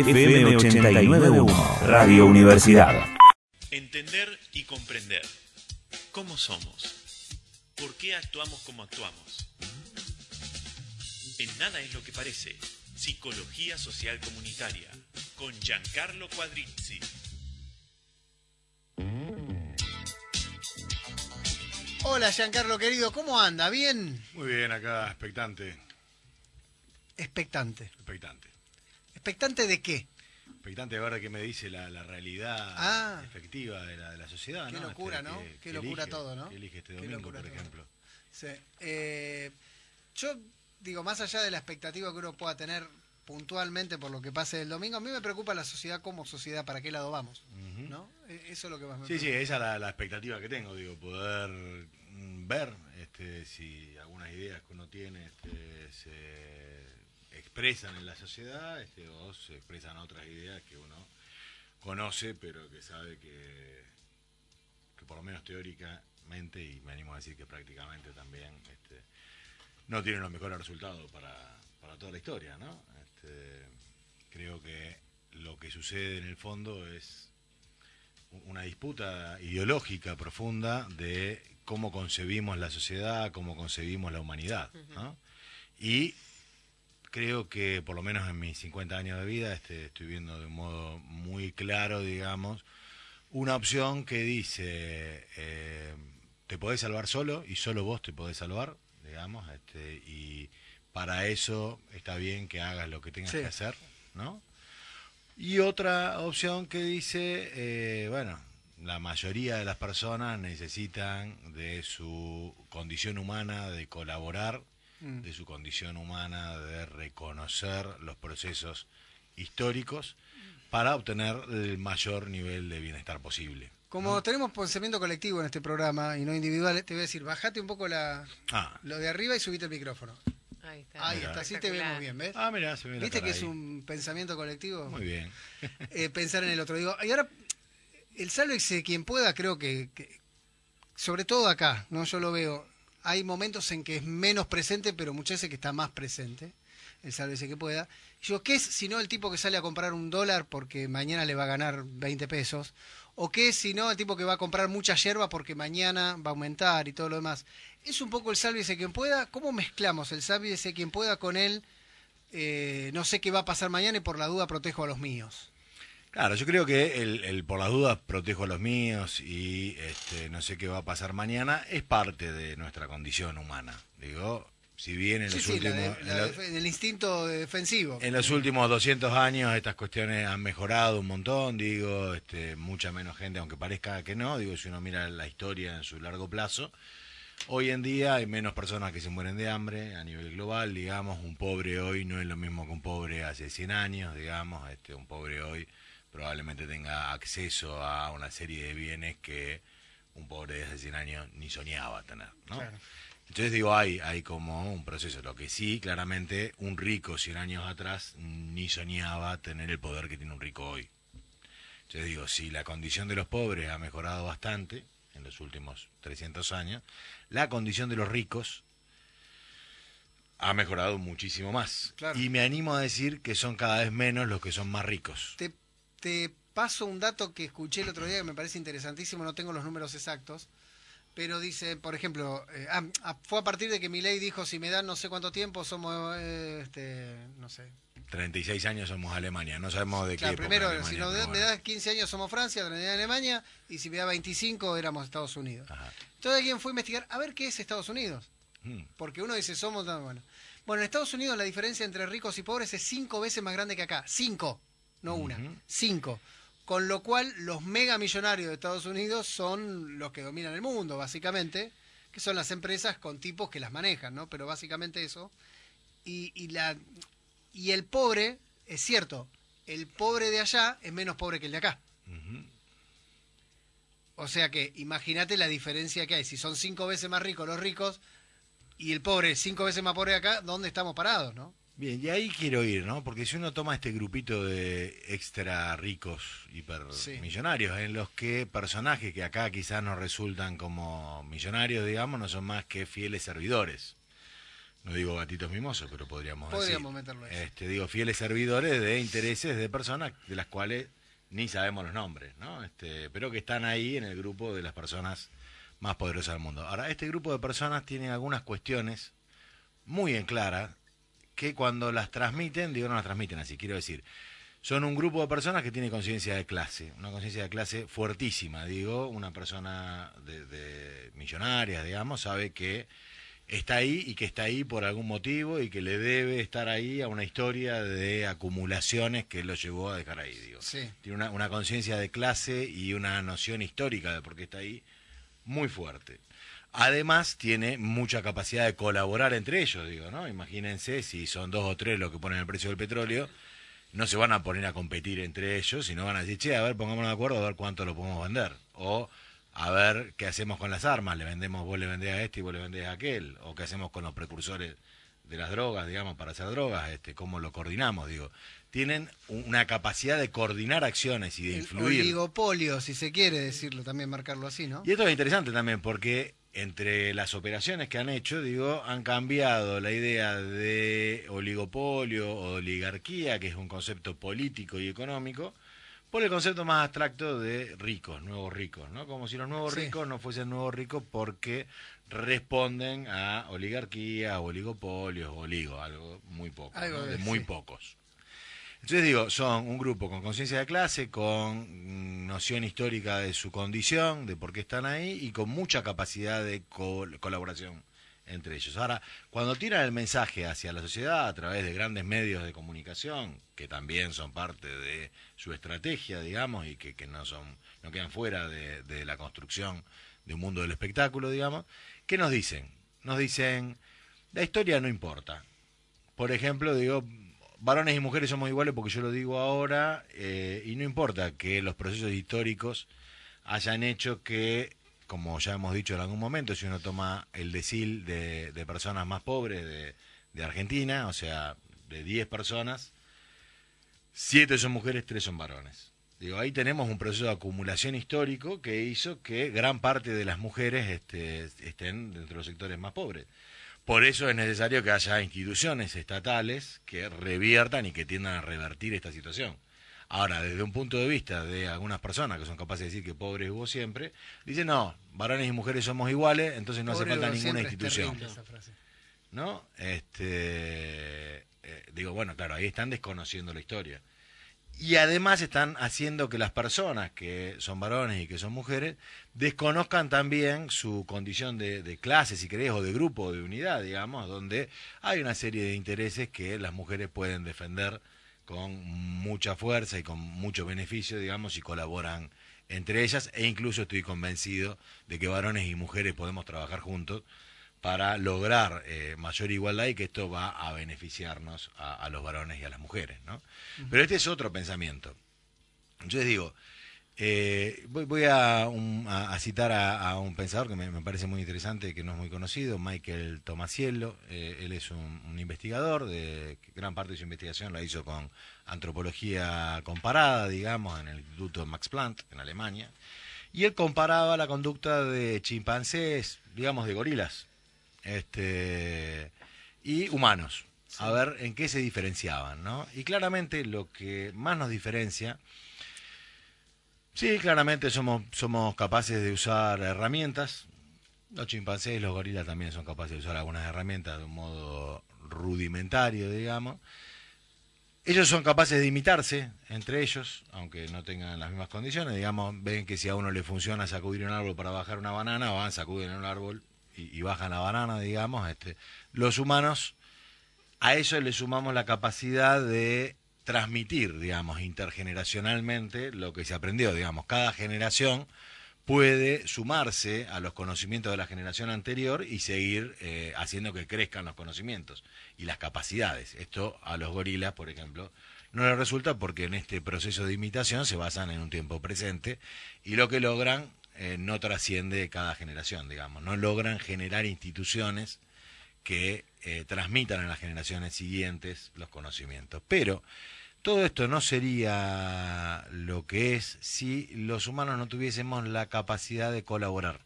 FM 89.1 Radio Universidad. Entender y comprender. ¿Cómo somos? ¿Por qué actuamos como actuamos? En nada es lo que parece. Psicología Social Comunitaria. Con Giancarlo Quadrizzi. Hola Giancarlo querido, ¿cómo anda? ¿Bien? Muy bien, acá expectante. Expectante. Expectante. ¿Expectante de qué? Expectante de ver qué me dice la, realidad ah. efectiva de la, sociedad. Qué este, locura, ¿no? qué locura todo, ¿no? elige este domingo, por ejemplo. Eh, yo digo, más allá de la expectativa que uno pueda tener puntualmente por lo que pase el domingo, a mí me preocupa la sociedad como sociedad, para qué lado vamos, ¿no? E, eso es lo que más me Sí, sí, esa es la, expectativa que tengo, digo, poder mm, ver este, si algunas ideas que uno tiene este, se expresan en la sociedad este, o se expresan otras ideas que uno conoce, pero que sabe que, por lo menos teóricamente, y me animo a decir que prácticamente también, este, no tienen los mejores resultados para, toda la historia, ¿no? Este, creo que lo que sucede en el fondo es una disputa ideológica profunda de cómo concebimos la sociedad, cómo concebimos la humanidad, ¿no? Y creo que, por lo menos en mis 50 años de vida, este, estoy viendo de un modo muy claro, digamos, una opción que dice, eh, te podés salvar solo y solo vos te podés salvar, digamos, este, y para eso está bien que hagas lo que tengas que hacer, ¿no? Y otra opción que dice, eh, bueno, la mayoría de las personas necesitan de su condición humana de colaborar Mm. de su condición humana, de reconocer los procesos históricos para obtener el mayor nivel de bienestar posible. Como tenemos pensamiento colectivo en este programa y no individual, te voy a decir, bajate un poco la, ah. lo de arriba y subite el micrófono. Ahí está. Ahí está, así te vemos bien, ¿ves? Ah, mirá, se ve ¿Viste que es un pensamiento colectivo? Muy bien. Eh, pensar en el otro. Digo, y ahora, el sálvese quien pueda, creo que, que, sobre todo acá, ¿no? Yo lo veo hay momentos en que es menos presente, pero muchas veces que está más presente, el sálvese que pueda. Yo, ¿qué es si no el tipo que sale a comprar un dólar porque mañana le va a ganar 20 pesos? ¿O qué es si no el tipo que va a comprar mucha hierba porque mañana va a aumentar y todo lo demás? Es un poco el sálvese quien pueda. ¿Cómo mezclamos el sálvese quien pueda con él? Eh, no sé qué va a pasar mañana y por la duda protejo a los míos? Claro, yo creo que el, por las dudas protejo a los míos y este, no sé qué va a pasar mañana es parte de nuestra condición humana. Digo, si bien en los últimos... en, el instinto defensivo. En los últimos 200 años estas cuestiones han mejorado un montón, digo, este, mucha menos gente, aunque parezca que no, digo, si uno mira la historia en su largo plazo, hoy en día hay menos personas que se mueren de hambre a nivel global, digamos, un pobre hoy no es lo mismo que un pobre hace 100 años, digamos, este, un pobre hoy probablemente tenga acceso a una serie de bienes que un pobre de hace 100 años ni soñaba tener, ¿no? Entonces digo, hay, hay como un proceso. Lo que sí, claramente, un rico 100 años atrás ni soñaba tener el poder que tiene un rico hoy. Entonces digo, si la condición de los pobres ha mejorado bastante en los últimos 300 años, la condición de los ricos ha mejorado muchísimo más. Y me animo a decir que son cada vez menos los que son más ricos. Te paso un dato que escuché el otro día que me parece interesantísimo, no tengo los números exactos, pero dice, por ejemplo, eh, ah, ah, fue a partir de que mi ley dijo, si me dan no sé cuánto tiempo, somos, eh, este, no sé. 36 años somos Alemania, no sabemos de claro, Primero, si me das 15 años somos Francia, 30 Alemania, y si me da 25 éramos Estados Unidos. todo Entonces alguien fue a investigar a ver qué es Estados Unidos. Hmm. Porque uno dice, somos, bueno. Bueno, en Estados Unidos la diferencia entre ricos y pobres es cinco veces más grande que acá. Cinco no una, cinco. Con lo cual, los mega millonarios de Estados Unidos son los que dominan el mundo, básicamente, que son las empresas con tipos que las manejan, ¿no? Pero básicamente eso. Y, la, y el pobre, es cierto, el pobre de allá es menos pobre que el de acá. O sea que imagínate la diferencia que hay. Si son cinco veces más ricos los ricos y el pobre cinco veces más pobre acá, ¿dónde estamos parados, no? Bien, y ahí quiero ir, ¿no? Porque si uno toma este grupito de extra ricos, hiper millonarios, en los que personajes que acá quizás no resultan como millonarios, digamos, no son más que fieles servidores. No digo gatitos mimosos, pero podríamos, podríamos meterlo ahí. Este, digo, fieles servidores de intereses de personas de las cuales ni sabemos los nombres, ¿no? Este, pero que están ahí en el grupo de las personas más poderosas del mundo. Ahora, este grupo de personas tiene algunas cuestiones muy en clara que cuando las transmiten, digo, no las transmiten así, quiero decir, son un grupo de personas que tiene conciencia de clase, una conciencia de clase fuertísima, digo, una persona de, millonarias, millonaria, digamos, sabe que está ahí y que está ahí por algún motivo y que le debe estar ahí a una historia de acumulaciones que lo llevó a dejar ahí, digo. Tiene una, una conciencia de clase y una noción histórica de por qué está ahí muy fuerte. Además, tiene mucha capacidad de colaborar entre ellos, digo, ¿no? Imagínense si son dos o tres los que ponen el precio del petróleo, no se van a poner a competir entre ellos, sino van a decir, che, a ver, pongámonos de acuerdo a ver cuánto lo podemos vender. O a ver qué hacemos con las armas, le vendemos, vos le vendés a este y vos le vendés a aquel, o qué hacemos con los precursores de las drogas, digamos, para hacer drogas, este, cómo lo coordinamos, digo. Tienen una capacidad de coordinar acciones y de influir. Un Oligopolio, si se quiere decirlo, también marcarlo así, ¿no? Y esto es interesante también, porque entre las operaciones que han hecho, digo, han cambiado la idea de oligopolio o oligarquía, que es un concepto político y económico, por el concepto más abstracto de ricos, nuevos ricos, ¿no? Como si los nuevos ricos no fuesen nuevos ricos porque responden a oligarquía, oligopolios, oligo, algo muy poco, de, muy pocos. Entonces digo, son un grupo con conciencia de clase, con mm, noción histórica de su condición, de por qué están ahí y con mucha capacidad de colaboración entre ellos. Ahora, cuando tiran el mensaje hacia la sociedad a través de grandes medios de comunicación, que también son parte de su estrategia, digamos, y que, no son, no quedan fuera de, de, la construcción de un mundo del espectáculo, digamos, ¿qué nos dicen? Nos dicen, la historia no importa. Por ejemplo, digo, varones y mujeres somos iguales porque yo lo digo ahora eh, y no importa que los procesos históricos hayan hecho que, como ya hemos dicho en algún momento, si uno toma el decil de, personas más pobres de, Argentina, o sea, de 10 personas, 7 son mujeres, 3 son varones. Digo, ahí tenemos un proceso de acumulación histórico que hizo que gran parte de las mujeres este, estén dentro de los sectores más pobres. Por eso es necesario que haya instituciones estatales que reviertan y que tiendan a revertir esta situación. Ahora, desde un punto de vista de algunas personas que son capaces de decir que pobres hubo siempre, dicen, no, varones y mujeres somos iguales, entonces no hace falta ninguna institución. ¿No? Este, eh, digo, bueno, claro, ahí están desconociendo la historia. Y además están haciendo que las personas que son varones y que son mujeres desconozcan también su condición de, clase, si querés, o de grupo, de unidad, digamos, donde hay una serie de intereses que las mujeres pueden defender con mucha fuerza y con mucho beneficio, digamos, y colaboran entre ellas. E incluso estoy convencido de que varones y mujeres podemos trabajar juntos para lograr eh, mayor igualdad y que esto va a beneficiarnos a, los varones y a las mujeres. ¿no? Pero este es otro pensamiento. Yo les digo, eh, voy, a, citar a, un pensador que me, parece muy interesante, que no es muy conocido, Michael Tomasiello. Eh, él es un, investigador, de, gran parte de su investigación la hizo con antropología comparada, digamos, en el Instituto Max Planck, en Alemania. Y él comparaba la conducta de chimpancés, digamos, de gorilas, este, y humanos. A ver en qué se diferenciaban, ¿no? Y claramente lo que más nos diferencia, sí, claramente somos, somos capaces de usar herramientas. Los chimpancés y los gorilas también son capaces de usar algunas herramientas de un modo rudimentario, digamos. Ellos son capaces de imitarse entre ellos, aunque no tengan las mismas condiciones. Digamos, ven que si a uno le funciona sacudir un árbol para bajar una banana, van, sacuden un árbol y, bajan la banana, digamos, este, los humanos, a eso le sumamos la capacidad de transmitir, digamos, intergeneracionalmente lo que se aprendió, digamos, cada generación puede sumarse a los conocimientos de la generación anterior y seguir eh, haciendo que crezcan los conocimientos y las capacidades. Esto a los gorilas, por ejemplo, no les resulta porque en este proceso de imitación se basan en un tiempo presente y lo que logran eh, no trasciende cada generación, digamos. No logran generar instituciones que eh, transmitan a las generaciones siguientes los conocimientos. Pero todo esto no sería lo que es si los humanos no tuviésemos la capacidad de colaborar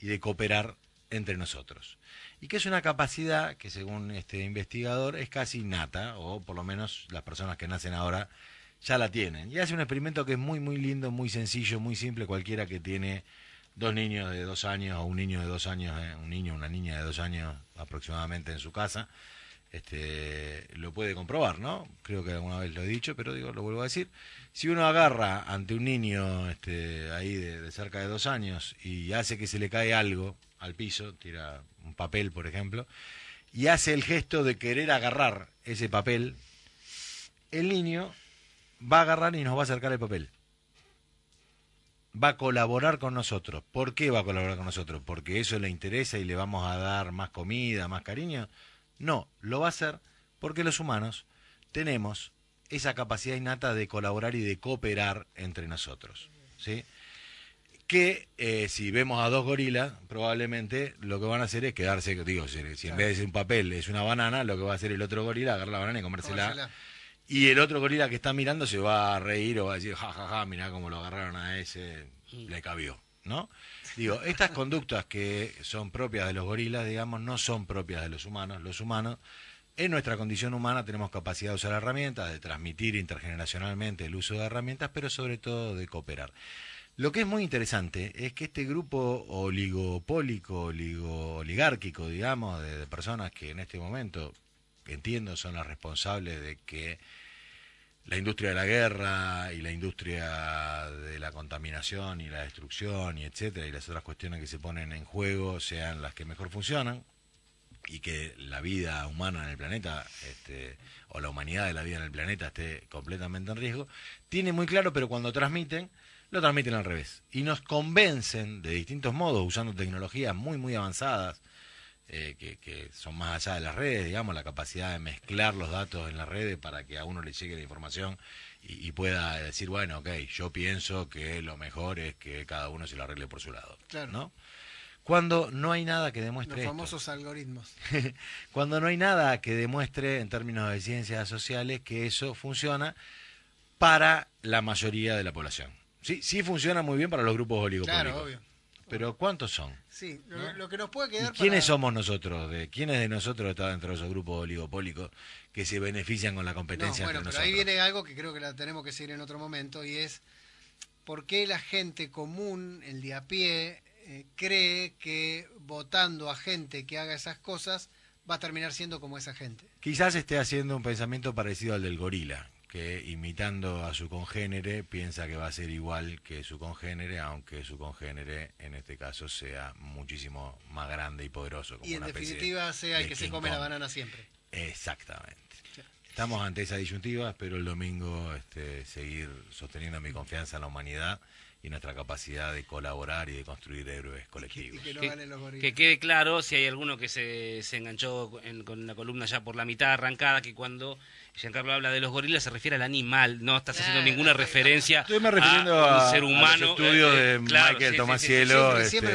y de cooperar entre nosotros. Y que es una capacidad que según este investigador es casi innata, o por lo menos las personas que nacen ahora ya la tienen. Y hace un experimento que es muy, muy lindo, muy sencillo, muy simple. Cualquiera que tiene dos niños de dos años o un niño de dos años, eh, un niño, una niña de dos años aproximadamente en su casa, este, lo puede comprobar, ¿no? Creo que alguna vez lo he dicho, pero digo, lo vuelvo a decir. Si uno agarra ante un niño este, ahí de, de cerca de dos años y hace que se le cae algo al piso, tira un papel, por ejemplo, y hace el gesto de querer agarrar ese papel, el niño va a agarrar y nos va a acercar el papel. Va a colaborar con nosotros. ¿Por qué va a colaborar con nosotros? ¿Porque eso le interesa y le vamos a dar más comida, más cariño? No, lo va a hacer porque los humanos tenemos esa capacidad innata de colaborar y de cooperar entre nosotros. ¿sí? Que eh, si vemos a dos gorilas, probablemente lo que van a hacer es quedarse, digo, si, en vez de ser un papel es una banana, lo que va a hacer el otro gorila, agarrar la banana y comérsela y el otro gorila que está mirando se va a reír o va a decir, jajaja, ja, ja, mirá cómo lo agarraron a ese, mm. le cabió, ¿no? Digo, estas conductas que son propias de los gorilas, digamos, no son propias de los humanos. Los humanos, en nuestra condición humana, tenemos capacidad de usar herramientas, de transmitir intergeneracionalmente el uso de herramientas, pero sobre todo de cooperar. Lo que es muy interesante es que este grupo oligopólico, oligárquico, digamos, de personas que en este momento, entiendo, son las responsables de que la industria de la guerra y la industria de la contaminación y la destrucción y etcétera y las otras cuestiones que se ponen en juego sean las que mejor funcionan y que la vida humana en el planeta este, o la humanidad de la vida en el planeta esté completamente en riesgo, tiene muy claro, pero cuando transmiten, lo transmiten al revés. Y nos convencen de distintos modos, usando tecnologías muy, muy avanzadas, eh, que, son más allá de las redes, digamos, la capacidad de mezclar los datos en las redes para que a uno le llegue la información y, pueda decir, bueno, ok, yo pienso que lo mejor es que cada uno se lo arregle por su lado. Claro. Cuando no hay nada que demuestre. Los famosos algoritmos. Cuando no hay nada que demuestre, en términos de ciencias sociales, que eso funciona para la mayoría de la población. Sí, sí funciona muy bien para los grupos oligopólicos. Claro, obvio. Pero ¿cuántos son? Sí, lo, que nos puede quedar. ¿Quiénes somos nosotros? De, ¿Quiénes de nosotros están dentro de esos grupos oligopólicos que se benefician con la competencia? No, bueno, pero ahí viene algo que creo que la tenemos que seguir en otro momento y es por qué la gente común, el de a pie, eh, cree que votando a gente que haga esas cosas va a terminar siendo como esa gente. Quizás esté haciendo un pensamiento parecido al del gorila que imitando a su congénere piensa que va a ser igual que su congénere, aunque su congénere en este caso sea muchísimo más grande y poderoso. y en definitiva sea el que se come la banana siempre. Exactamente. Estamos ante esa disyuntiva, espero el domingo este, seguir sosteniendo mi confianza en la humanidad y nuestra capacidad de colaborar y de construir héroes colectivos. que, quede claro, si hay alguno que se, se enganchó en, con la columna ya por la mitad arrancada, que cuando Giancarlo habla de los gorilas se refiere al animal, no estás haciendo ninguna referencia estoy a, un ser humano. A los estudios eh, de eh, Michael sí, en,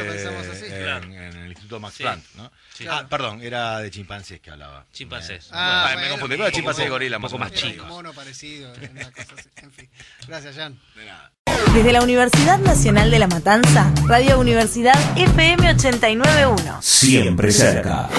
el Instituto Max Planck. ¿no? Ah, perdón, era de chimpancés que hablaba. Chimpancés. Eh, ah, me confundí era chimpancés y gorila, un poco más, más Un mono parecido. En fin. Gracias, Jan. De nada. Desde la Universidad Nacional de La Matanza, Radio Universidad FM 891. Siempre cerca.